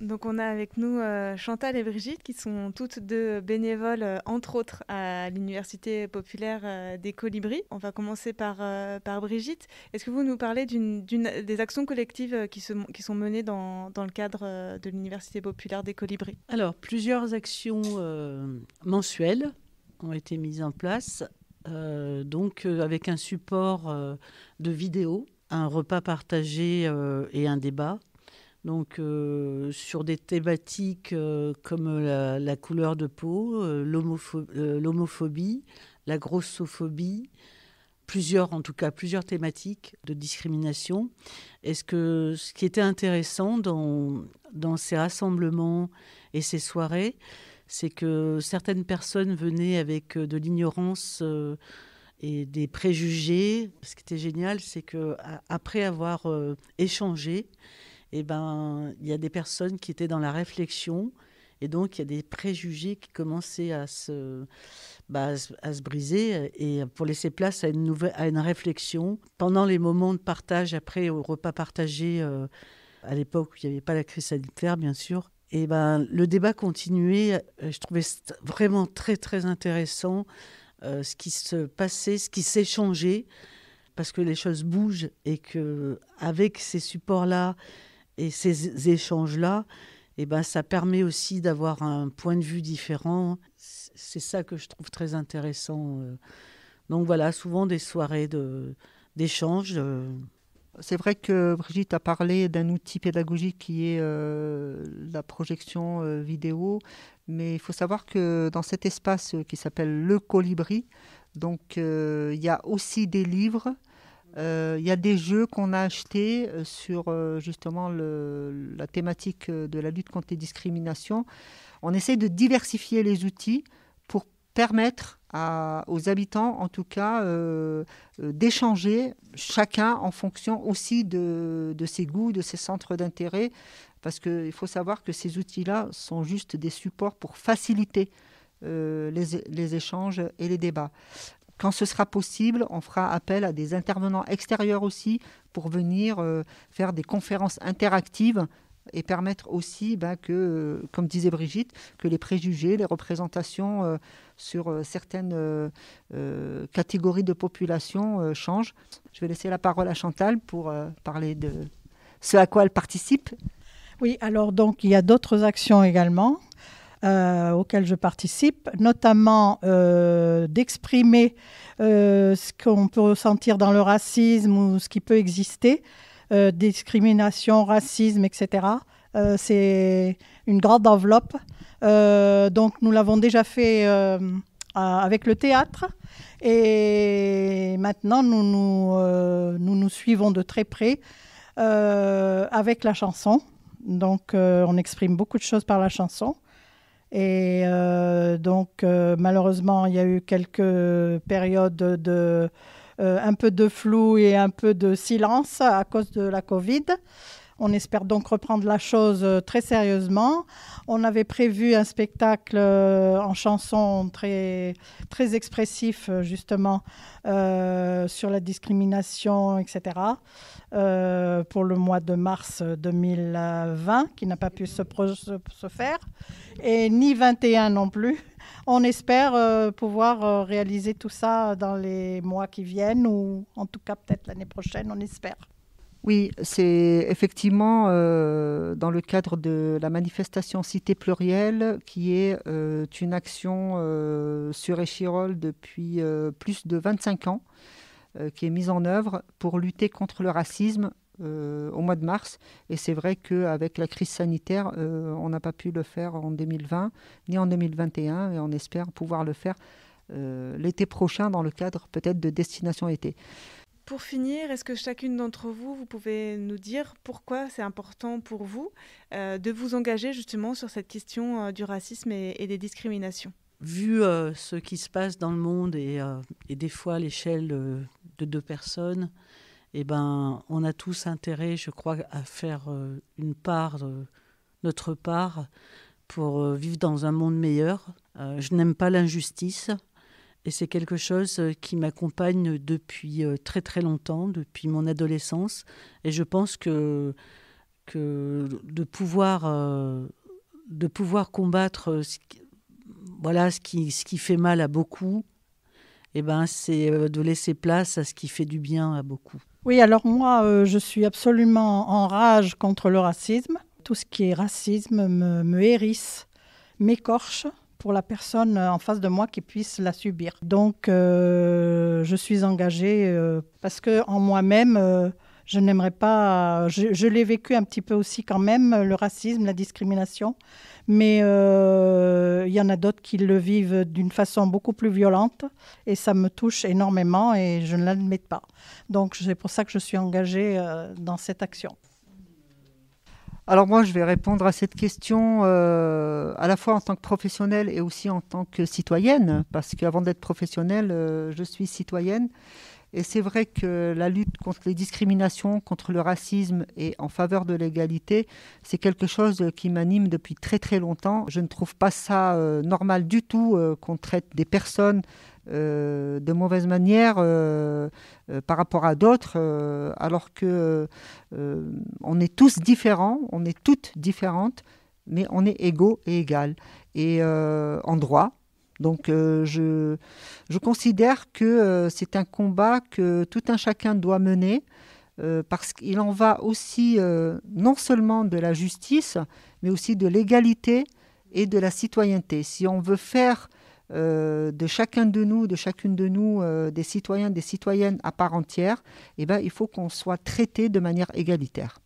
Donc on a avec nous euh, Chantal et Brigitte qui sont toutes deux bénévoles, euh, entre autres, à l'Université populaire euh, des Colibris. On va commencer par, Brigitte. Est-ce que vous nous parlez des actions collectives qui, sont menées dans, dans le cadre de l'Université populaire des Colibris Alors, plusieurs actions mensuelles ont été mises en place, donc avec un support de vidéo, un repas partagé et un débat donc euh, sur des thématiques euh, comme euh, la, couleur de peau, l'homophobie, la grossophobie, plusieurs en tout cas plusieurs thématiques de discrimination. Et ce, que, ce qui était intéressant dans, dans ces rassemblements et ces soirées, c'est que certaines personnes venaient avec de l'ignorance et des préjugés. Ce qui était génial, c'est que après avoir échangé, eh ben, il y a des personnes qui étaient dans la réflexion. Et donc, il y a des préjugés qui commençaient bah, à se, à se briser et pour laisser place à une, nouvelle, à une réflexion. Pendant les moments de partage, après au repas partagé, euh, à l'époque où il n'y avait pas la crise sanitaire, bien sûr, et ben, le débat continuait. Euh, je trouvais vraiment très, très intéressant euh, ce qui se passait, ce qui s'échangeait, parce que les choses bougent et que avec ces supports-là, et ces échanges-là, et eh ben, ça permet aussi d'avoir un point de vue différent. C'est ça que je trouve très intéressant. Euh. Donc voilà, souvent des soirées d'échanges. Euh. c'est vrai que Brigitte a parlé d'un outil pédagogique qui est euh, la projection vidéo, mais il faut savoir que dans cet espace qui s'appelle le colibri, donc il y a aussi des livres, euh, il y a des jeux qu'on a achetés euh, sur euh, justement la thématique de la lutte contre les discriminations. On essaie de diversifier les outils pour permettre aux habitants, en tout cas, d'échanger chacun en fonction aussi de, ses goûts, de ses centres d'intérêt, parce qu'il faut savoir que ces outils-là sont juste des supports pour faciliter les, échanges et les débats. Quand ce sera possible, on fera appel à des intervenants extérieurs aussi pour venir euh, faire des conférences interactives et permettre aussi bah, que, euh, comme disait Brigitte, que les préjugés, les représentations euh, sur certaines catégories de population changent. Je vais laisser la parole à Chantal pour parler de ce à quoi elle participe. Oui, alors donc il y a d'autres actions également euh, auxquelles je participe, notamment euh, d'exprimer euh, ce qu'on peut ressentir dans le racisme ou ce qui peut exister, discrimination, racisme, etc. C'est une grande enveloppe. donc nous l'avons déjà fait avec le théâtre. Et maintenant, nous nous, nous, nous suivons de très près avec la chanson. Donc, on exprime beaucoup de choses par la chanson. Et euh, donc, euh, malheureusement, il y a eu quelques périodes de, euh, un peu de flou et un peu de silence à cause de la Covid. On espère donc reprendre la chose euh, très sérieusement. On avait prévu un spectacle euh, en chanson très, très expressif, euh, justement, sur la discrimination, etc., pour le mois de mars 2020, qui n'a pas pu se, se, faire, et ni 21 non plus. On espère pouvoir réaliser tout ça dans les mois qui viennent, ou en tout cas peut-être l'année prochaine, on espère. Oui, c'est effectivement euh, dans le cadre de la manifestation Cité plurielle, qui est euh, une action euh, sur Échirol depuis plus de 25 ans, qui est mise en œuvre pour lutter contre le racisme au mois de mars. Et c'est vrai qu'avec la crise sanitaire, on n'a pas pu le faire en 2020 ni en 2021 et on espère pouvoir le faire l'été prochain dans le cadre peut-être de Destination été. Pour finir, est-ce que chacune d'entre vous, vous pouvez nous dire pourquoi c'est important pour vous euh, de vous engager justement sur cette question euh, du racisme et, des discriminations Vu euh, ce qui se passe dans le monde et, des fois à l'échelle de, deux personnes, eh ben, on a tous intérêt, je crois, à faire une part, notre part, pour vivre dans un monde meilleur. je n'aime pas l'injustice. Et c'est quelque chose euh, qui m'accompagne depuis euh, très très longtemps, depuis mon adolescence. Et je pense que, que de, pouvoir, euh, de pouvoir combattre ce qui, voilà, ce, qui, ce qui fait mal à beaucoup, et eh ben, c'est de laisser place à ce qui fait du bien à beaucoup. Oui, alors moi, je suis absolument en rage contre le racisme. Tout ce qui est racisme me, me hérisse, m'écorche pour la personne euh, en face de moi qui puisse la subir. Donc, euh, je suis engagée euh, parce que en moi-même, je n'aimerais pas. Je, je l'ai vécu un petit peu aussi quand même le racisme, la discrimination, mais il y en a d'autres qui le vivent d'une façon beaucoup plus violente et ça me touche énormément et je ne l'admets pas. Donc, c'est pour ça que je suis engagée dans cette action. Alors moi, je vais répondre à cette question euh, à la fois en tant que professionnelle et aussi en tant que citoyenne, parce qu'avant d'être professionnelle, euh, je suis citoyenne. Et c'est vrai que la lutte contre les discriminations, contre le racisme et en faveur de l'égalité, c'est quelque chose qui m'anime depuis très très longtemps. Je ne trouve pas ça euh, normal du tout euh, qu'on traite des personnes euh, de mauvaise manière par rapport à d'autres, alors que on est tous différents, on est toutes différentes, mais on est égaux et égales et en droit donc euh, je, considère que euh, c'est un combat que tout un chacun doit mener euh, parce qu'il en va aussi non seulement de la justice, mais aussi de l'égalité et de la citoyenneté. Si on veut faire de chacun de nous, de chacune de nous, des citoyens, des citoyennes à part entière, eh ben, il faut qu'on soit traité de manière égalitaire.